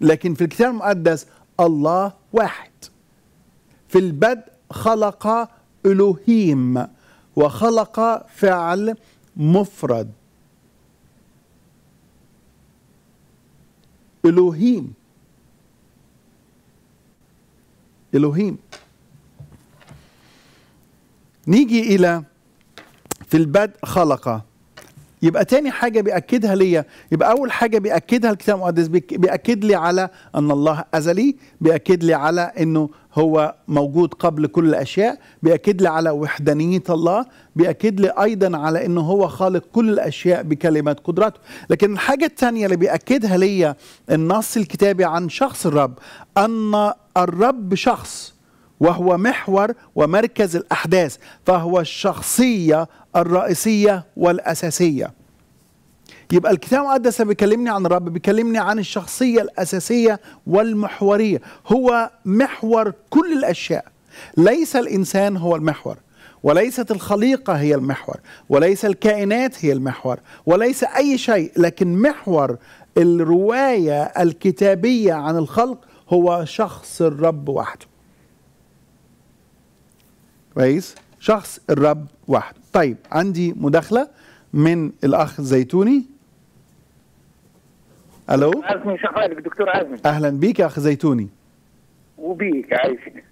لكن في الكتاب المقدس الله واحد في البدء خلق الوهيم وخلق فعل مفرد إلوهيم إلوهيم نيجي إلى في البدء خلق يبقى تاني حاجة بيأكدها ليا يبقى أول حاجة بيأكدها الكتاب المقدس بيأكد لي على أن الله أزلي بيأكد لي على أنه هو موجود قبل كل الاشياء بياكد لي على وحدانيه الله بياكد لي ايضا على انه هو خالق كل الاشياء بكلمات قدرته لكن الحاجه الثانيه اللي بياكدها ليا النص الكتابي عن شخص الرب ان الرب شخص وهو محور ومركز الاحداث فهو الشخصيه الرئيسيه والاساسيه يبقى الكتاب المقدس بيكلمني عن الرب بيكلمني عن الشخصية الأساسية والمحورية هو محور كل الأشياء ليس الإنسان هو المحور وليست الخليقة هي المحور وليس الكائنات هي المحور وليس أي شيء لكن محور الرواية الكتابية عن الخلق هو شخص الرب وحده كويس شخص الرب وحده طيب عندي مداخلة من الأخ زيتوني الو عزمي شو احوالك دكتور عزمي اهلا بيك يا اخ زيتوني وبيك عايشك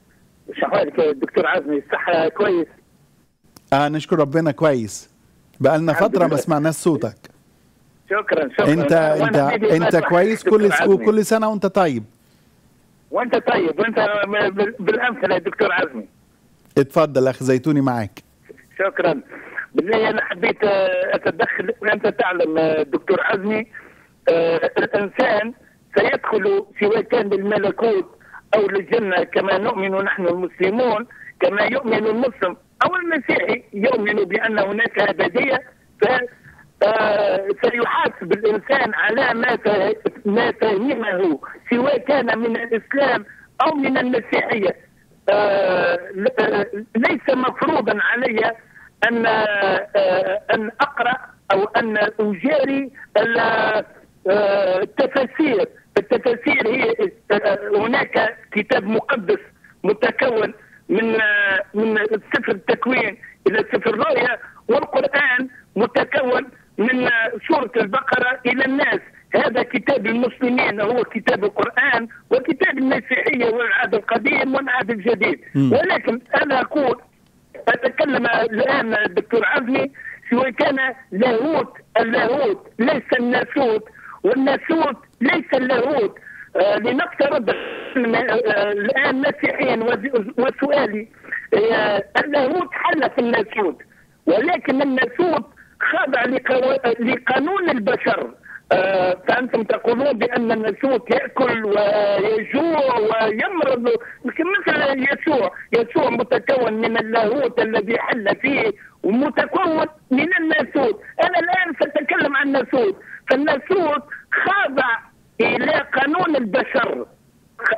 شو احوالك دكتور عزمي الصحه كويس اه نشكر ربنا كويس بقى لنا فتره ما سمعناش صوتك شكرا شكرا انت انت انت كويس كل كل سنه وانت طيب وانت طيب وانت بالامثله يا دكتور عزمي اتفضل اخ زيتوني معاك شكرا بالله انا حبيت آه، اتدخل وانت تعلم آه، دكتور عزمي آه، الإنسان سيدخل سواء كان للملكوت أو للجنة كما نؤمن نحن المسلمون كما يؤمن المسلم أو المسيحي يؤمن بأن هناك أبدية ف آه، سيحاسب الإنسان على ما ما فهمه سواء كان من الإسلام أو من المسيحية آه، ليس مفروضا علي أن أن أقرأ أو أن أجاري التفاسير التفاسير هي هناك كتاب مقدس متكون من من سفر التكوين الى سفر الرؤيا والقران متكون من سوره البقره الى الناس هذا كتاب المسلمين هو كتاب القران وكتاب المسيحيه والعهد القديم والعهد الجديد م. ولكن انا اقول اتكلم الان الدكتور عزمي سواء كان لاهوت اللاهوت ليس الناسوت والناسوت ليس اللاهوت آه، لنقترب آه، الان مسيحيين وسؤالي آه، اللاهوت حل في الناسوت ولكن الناسوت خاضع لقانون البشر فانتم تقولون بان الناسوت ياكل ويجوع ويمرض مثل يسوع يسوع متكون من اللاهوت الذي حل فيه ومتكون من الناسوت انا الان ساتكلم عن الناسوت فالناسوت خاضع الى قانون البشر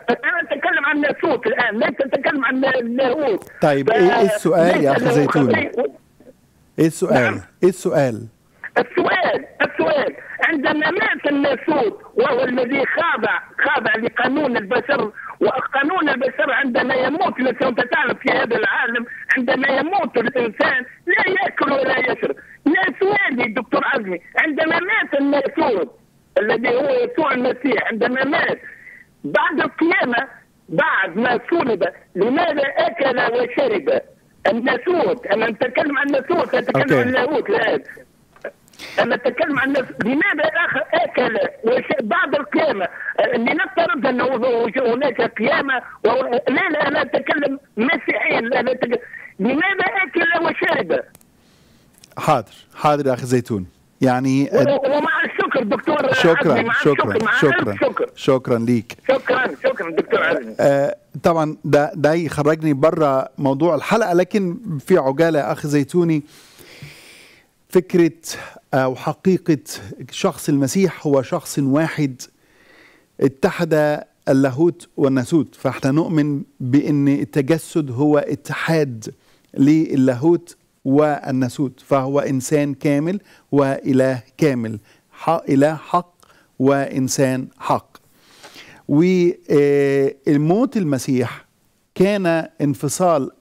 انا اتكلم عن ناسوت الان ليس اتكلم عن اللاهوت طيب ايه, إيه السؤال يا اخي زيتون؟ ايه السؤال؟ نعم. ايه السؤال؟ السؤال السؤال عندما مات الناسوت وهو الذي خاضع خاضع لقانون البشر وقانون البشر عندما يموت لك انت تعرف في هذا العالم عندما يموت الانسان لا ياكل ولا يشرب ناس دكتور عزمي عندما مات الناسوت الذي هو يسوع المسيح عندما مات بعد القيامة بعد ما صلب لماذا أكل وشرب الناسوت أنا نتكلم عن الناسوت أتكلم عن اللاهوت لا أنا أتكلم عن لماذا أكل بعد القيامة لنفترض أنه هناك قيامة لا لا أنا أتكلم مسيحيا لا أتكلم لماذا أكل وشرب حاضر حاضر يا أخي زيتون يعني ومع الشكر دكتور شكرا مع شكرا مع شكرا شكرا شكرا ليك شكرا شكرا دكتور عزمي آه، طبعا ده ده يخرجني بره موضوع الحلقه لكن في عجاله اخ زيتوني فكره او آه، حقيقه شخص المسيح هو شخص واحد اتحد اللاهوت والناسوت فاحنا نؤمن بان التجسد هو اتحاد للاهوت والنسود فهو إنسان كامل وإله كامل إله حق وإنسان حق والموت آه، المسيح كان انفصال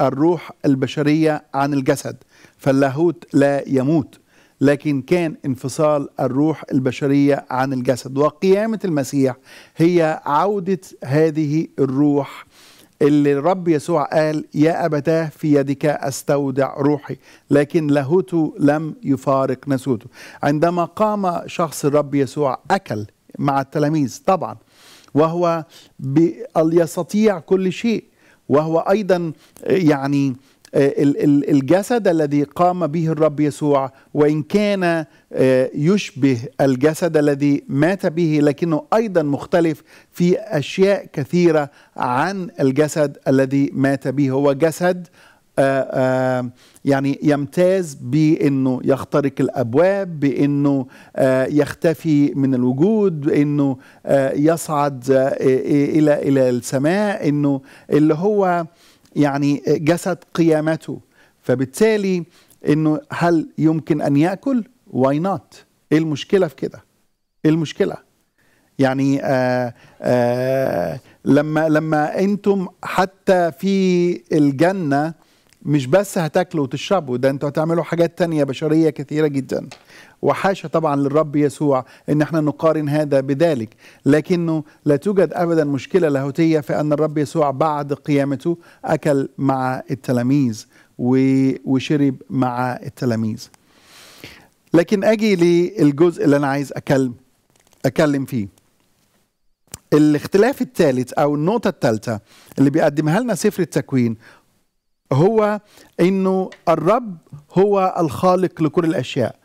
الروح البشرية عن الجسد فاللاهوت لا يموت لكن كان انفصال الروح البشرية عن الجسد وقيامة المسيح هي عودة هذه الروح اللي الرب يسوع قال يا أبتاه في يدك أستودع روحي لكن لاهوت لم يفارق نسوته عندما قام شخص الرب يسوع أكل مع التلاميذ طبعا وهو يستطيع كل شيء وهو أيضا يعني الجسد الذي قام به الرب يسوع وان كان آه، يشبه الجسد الذي مات به لكنه ايضا مختلف في اشياء كثيره عن الجسد الذي مات به هو جسد آه، آه، يعني يمتاز بانه يخترق الابواب بانه يختفي من الوجود بانه يصعد الى الى السماء انه اللي هو يعني جسد قيامته فبالتالي انه هل يمكن ان ياكل واي نوت ايه المشكله في كده ايه المشكله يعني آآ آه، آآ آه، لما لما انتم حتى في الجنه مش بس هتاكلوا وتشربوا ده انتوا هتعملوا حاجات تانية بشرية كثيرة جدا وحاشا طبعا للرب يسوع ان احنا نقارن هذا بذلك لكنه لا توجد ابدا مشكلة لاهوتية في ان الرب يسوع بعد قيامته اكل مع التلاميذ وشرب مع التلاميذ لكن اجي للجزء اللي انا عايز اكلم اتكلم فيه الاختلاف الثالث او النقطه الثالثه اللي بيقدمها لنا سفر التكوين هو انه الرب هو الخالق لكل الاشياء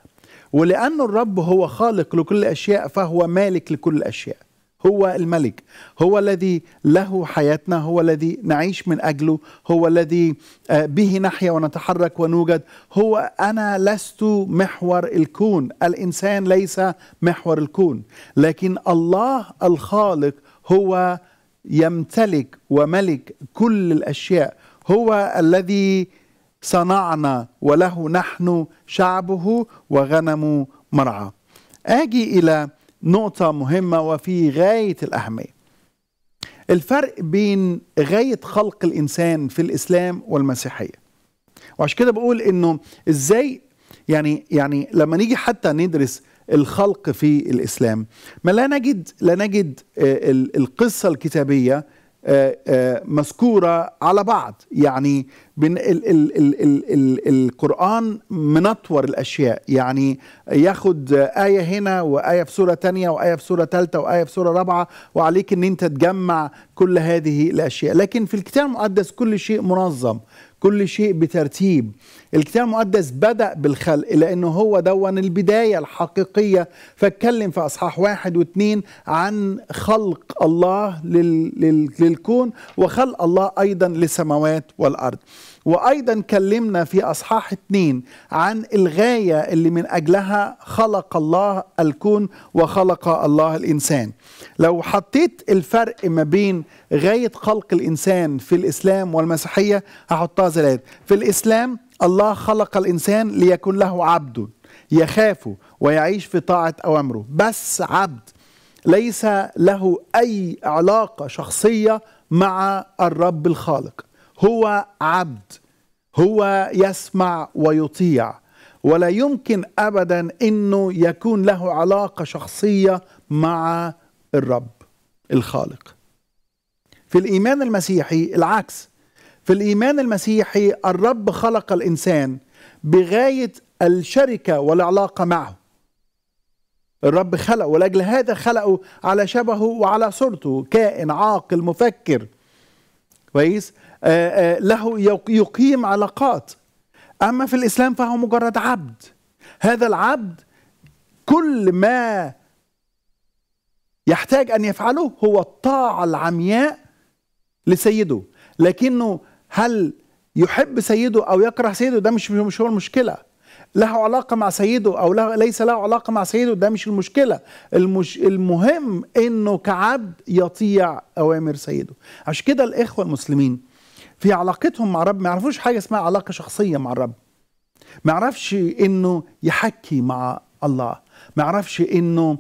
ولأن الرب هو خالق لكل الأشياء فهو مالك لكل الأشياء هو الملك هو الذي له حياتنا هو الذي نعيش من أجله هو الذي آه، به نحيا ونتحرك ونوجد هو أنا لست محور الكون الإنسان ليس محور الكون لكن الله الخالق هو يمتلك وملك كل الأشياء هو الذي صنعنا وله نحن شعبه وغنم مرعى اجي الى نقطه مهمه وفي غايه الاهميه الفرق بين غايه خلق الانسان في الاسلام والمسيحيه وعشان كده بقول انه ازاي يعني يعني لما نيجي حتى ندرس الخلق في الاسلام ما لا نجد لا نجد آه، القصه الكتابيه آه، آه، مذكورة على بعض يعني بن ال ال ال ال ال القرآن منطور الأشياء يعني ياخد آية هنا وآية في سورة تانية وآية في سورة تالتة وآية في سورة رابعة وعليك أن أنت تجمع كل هذه الأشياء لكن في الكتاب المقدس كل شيء منظم كل شيء بترتيب الكتاب المقدس بدأ بالخلق لأنه هو دون البداية الحقيقية فاتكلم في أصحاح واحد واثنين عن خلق الله للكون وخلق الله أيضا للسماوات والأرض وايضا كلمنا في اصحاح اثنين عن الغايه اللي من اجلها خلق الله الكون وخلق الله الانسان. لو حطيت الفرق ما بين غايه خلق الانسان في الاسلام والمسيحيه هحطها زلات. في الاسلام الله خلق الانسان ليكون له عبد يخافه ويعيش في طاعه اوامره، بس عبد ليس له اي علاقه شخصيه مع الرب الخالق. هو عبد هو يسمع ويطيع ولا يمكن ابدا انه يكون له علاقه شخصيه مع الرب الخالق في الايمان المسيحي العكس في الايمان المسيحي الرب خلق الانسان بغايه الشركه والعلاقه معه الرب خلقه ولاجل هذا خلقه على شبهه وعلى صورته كائن عاقل مفكر كويس آه، آه، له يقيم علاقات أما في الإسلام فهو مجرد عبد هذا العبد كل ما يحتاج أن يفعله هو الطاعة العمياء لسيده لكنه هل يحب سيده أو يكره سيده ده مش مش هو المشكلة له علاقة مع سيده أو له ليس له علاقة مع سيده ده مش المشكلة المش المهم أنه كعبد يطيع أوامر سيده عشان كده الإخوة المسلمين في علاقتهم مع الرب ما يعرفوش حاجه اسمها علاقه شخصيه مع الرب ما يعرفش انه يحكي مع الله ما يعرفش انه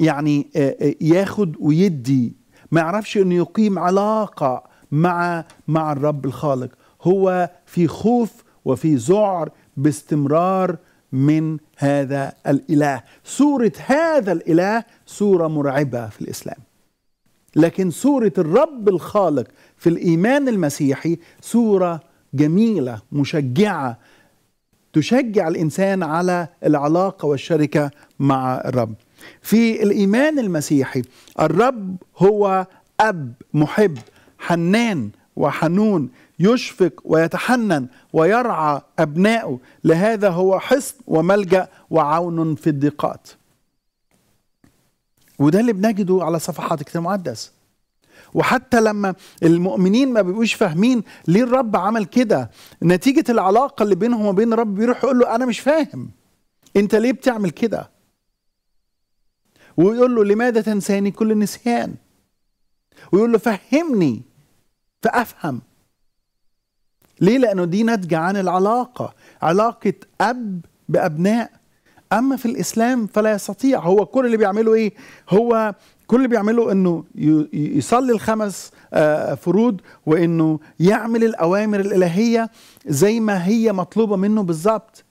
يعني آه، آه، ياخد ويدي ما يعرفش انه يقيم علاقه مع مع الرب الخالق هو في خوف وفي ذعر باستمرار من هذا الاله صوره هذا الاله صوره مرعبه في الاسلام لكن صورة الرب الخالق في الإيمان المسيحي صورة جميلة مشجعة تشجع الإنسان على العلاقة والشركة مع الرب في الإيمان المسيحي الرب هو أب محب حنان وحنون يشفق ويتحنن ويرعى أبنائه لهذا هو حصن وملجأ وعون في الضيقات وده اللي بنجده على صفحات الكتاب المقدس وحتى لما المؤمنين ما بيبقوش فاهمين ليه الرب عمل كده نتيجة العلاقة اللي بينهم وبين الرب بيروح يقول له أنا مش فاهم أنت ليه بتعمل كده ويقول له لماذا تنساني كل النسيان ويقول له فهمني فأفهم ليه لأنه دي ناتجة عن العلاقة علاقة أب بأبناء اما في الاسلام فلا يستطيع هو كل اللي بيعمله ايه هو كل اللي بيعمله انه يصلي الخمس آه، فروض وانه يعمل الاوامر الالهيه زي ما هي مطلوبه منه بالظبط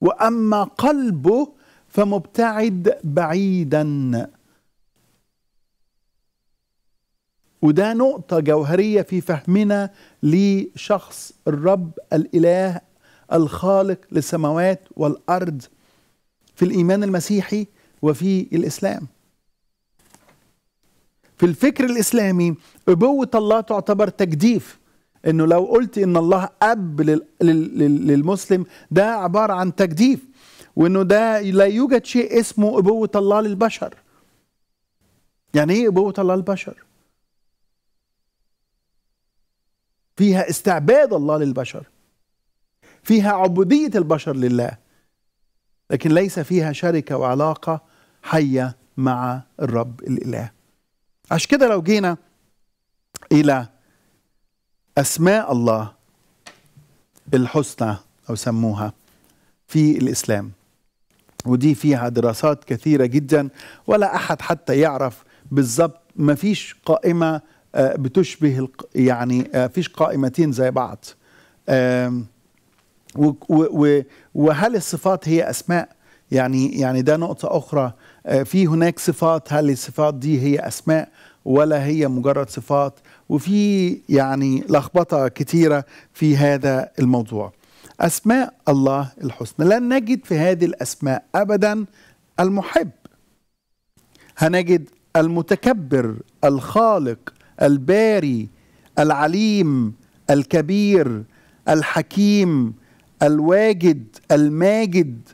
واما قلبه فمبتعد بعيدا وده نقطة جوهرية في فهمنا لشخص الرب الإله الخالق للسماوات والأرض في الإيمان المسيحي وفي الإسلام في الفكر الإسلامي أبوة الله تعتبر تجديف انه لو قلت ان الله اب للمسلم ده عباره عن تجديف وانه ده لا يوجد شيء اسمه ابوه الله للبشر يعني ايه ابوه الله للبشر فيها استعباد الله للبشر فيها عبوديه البشر لله لكن ليس فيها شركة وعلاقة حية مع الرب الإله عشان كده لو جينا إلى أسماء الله الحسنى أو سموها في الإسلام ودي فيها دراسات كثيرة جدا ولا أحد حتى يعرف بالضبط مفيش قائمة آه، بتشبه يعني آه، فيش قائمتين زي بعض وهل الصفات هي اسماء يعني يعني ده نقطه اخرى آه، في هناك صفات هل الصفات دي هي اسماء ولا هي مجرد صفات وفي يعني لخبطه كثيره في هذا الموضوع اسماء الله الحسنى لن نجد في هذه الاسماء ابدا المحب هنجد المتكبر الخالق الباري العليم الكبير الحكيم الواجد الماجد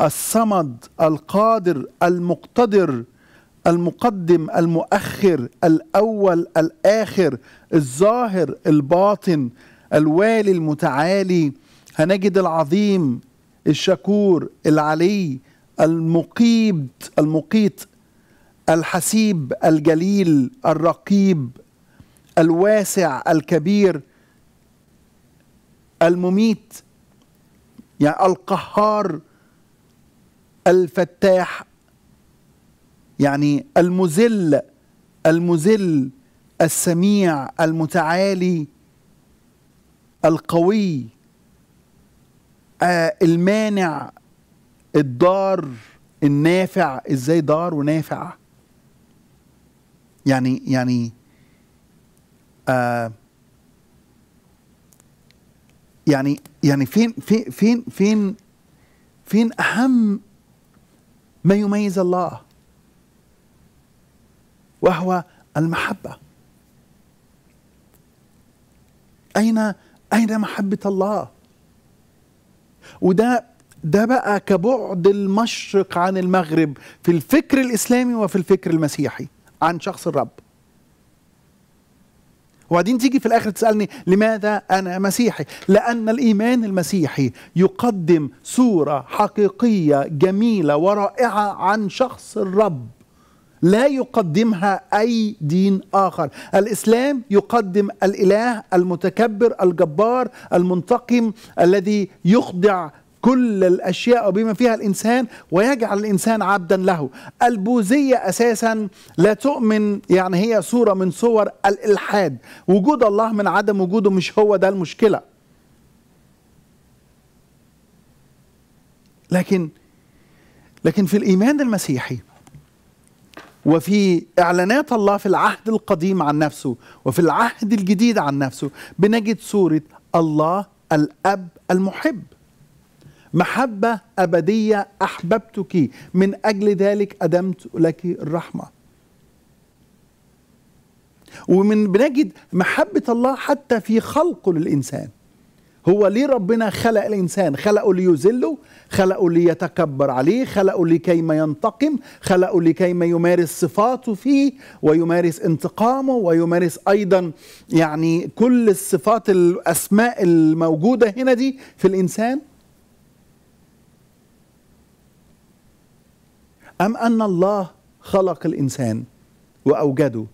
الصمد القادر المقتدر المقدم المؤخر الاول الاخر الظاهر الباطن الوالي المتعالي هنجد العظيم الشكور العلي المقيب المقيت الحسيب الجليل الرقيب الواسع الكبير المميت يعني القهار الفتاح يعني المذل المذل السميع المتعالي القوي آه المانع الضار النافع ازاي ضار ونافع يعني يعني آه يعني يعني فين فين فين فين فين اهم ما يميز الله وهو المحبه اين اين محبه الله وده ده بقى كبعد المشرق عن المغرب في الفكر الاسلامي وفي الفكر المسيحي عن شخص الرب وبعدين تيجي في الاخر تسالني لماذا انا مسيحي لان الايمان المسيحي يقدم صوره حقيقيه جميله ورائعه عن شخص الرب لا يقدمها اي دين اخر الاسلام يقدم الاله المتكبر الجبار المنتقم الذي يخضع كل الأشياء بما فيها الإنسان ويجعل الإنسان عبدا له البوذية أساسا لا تؤمن يعني هي صورة من صور الإلحاد وجود الله من عدم وجوده مش هو ده المشكلة لكن لكن في الإيمان المسيحي وفي إعلانات الله في العهد القديم عن نفسه وفي العهد الجديد عن نفسه بنجد صورة الله الأب المحب محبة أبدية أحببتك من أجل ذلك أدمت لك الرحمة ومن بنجد محبة الله حتى في خلقه للإنسان هو ليه ربنا خلق الإنسان خلقه ليذله خلقه ليتكبر عليه خلقه لكيما ينتقم خلقه لكيما يمارس صفاته فيه ويمارس انتقامه ويمارس أيضا يعني كل الصفات الأسماء الموجودة هنا دي في الإنسان أم أن الله خلق الإنسان وأوجده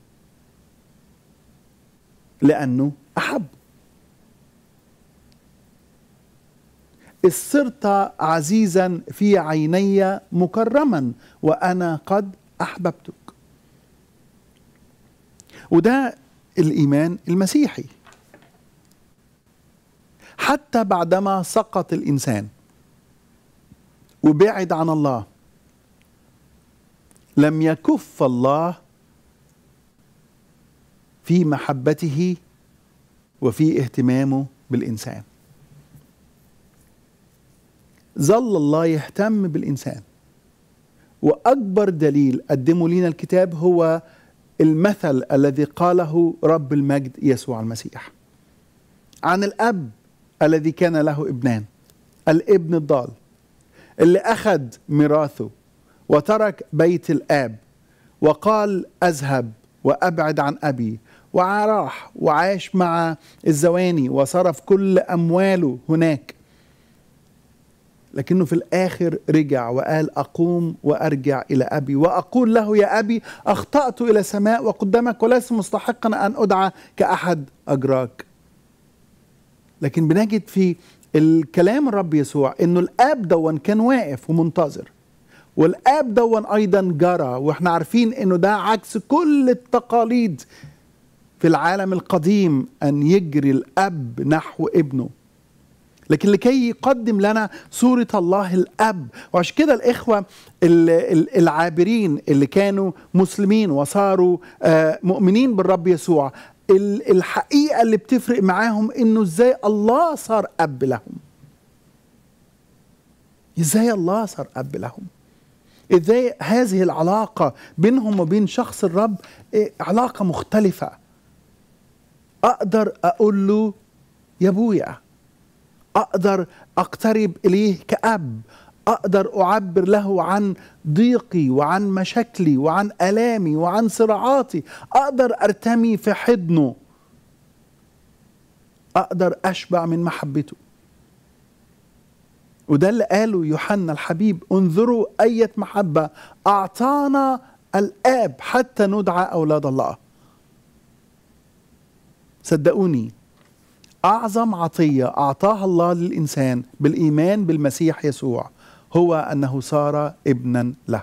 لأنه أحب إذ صرت عزيزا في عيني مكرما وأنا قد أحببتك وده الإيمان المسيحي حتى بعدما سقط الإنسان وبعد عن الله لم يكف الله في محبته وفي اهتمامه بالإنسان ظل الله يهتم بالإنسان وأكبر دليل قدمه لنا الكتاب هو المثل الذي قاله رب المجد يسوع المسيح عن الأب الذي كان له ابنان الابن الضال اللي أخذ ميراثه وترك بيت الآب وقال أذهب وأبعد عن أبي وراح وعاش مع الزواني وصرف كل أمواله هناك لكنه في الآخر رجع وقال أقوم وأرجع إلى أبي وأقول له يا أبي أخطأت إلى سماء وقدامك ولست مستحقا أن أدعى كأحد أجراك لكن بنجد في الكلام الرب يسوع أنه الآب دون كان واقف ومنتظر والاب دون ايضا جرى واحنا عارفين انه ده عكس كل التقاليد في العالم القديم ان يجري الاب نحو ابنه لكن لكي يقدم لنا صورة الله الأب وعشان كده الإخوة العابرين اللي كانوا مسلمين وصاروا آه، مؤمنين بالرب يسوع الحقيقة اللي بتفرق معاهم إنه إزاي الله صار أب لهم إزاي الله صار أب لهم ازاي هذه العلاقه بينهم وبين شخص الرب إيه، علاقه مختلفه اقدر اقول له يا ابويا اقدر اقترب اليه كاب اقدر اعبر له عن ضيقي وعن مشاكلي وعن الامي وعن صراعاتي اقدر ارتمي في حضنه اقدر اشبع من محبته وده اللي قاله يوحنا الحبيب انظروا أية محبة أعطانا الآب حتى ندعى أولاد الله صدقوني أعظم عطية أعطاها الله للإنسان بالإيمان بالمسيح يسوع هو أنه صار ابنا له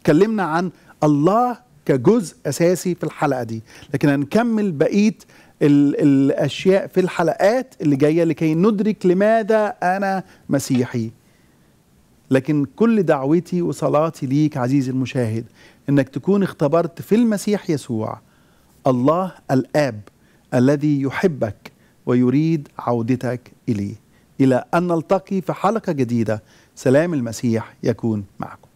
اتكلمنا عن الله كجزء أساسي في الحلقة دي لكن هنكمل بقية ال الأشياء في الحلقات اللي جاية لكي ندرك لماذا أنا مسيحي لكن كل دعوتي وصلاتي ليك عزيزي المشاهد انك تكون اختبرت في المسيح يسوع الله الاب الذي يحبك ويريد عودتك اليه الى ان نلتقي في حلقه جديده سلام المسيح يكون معكم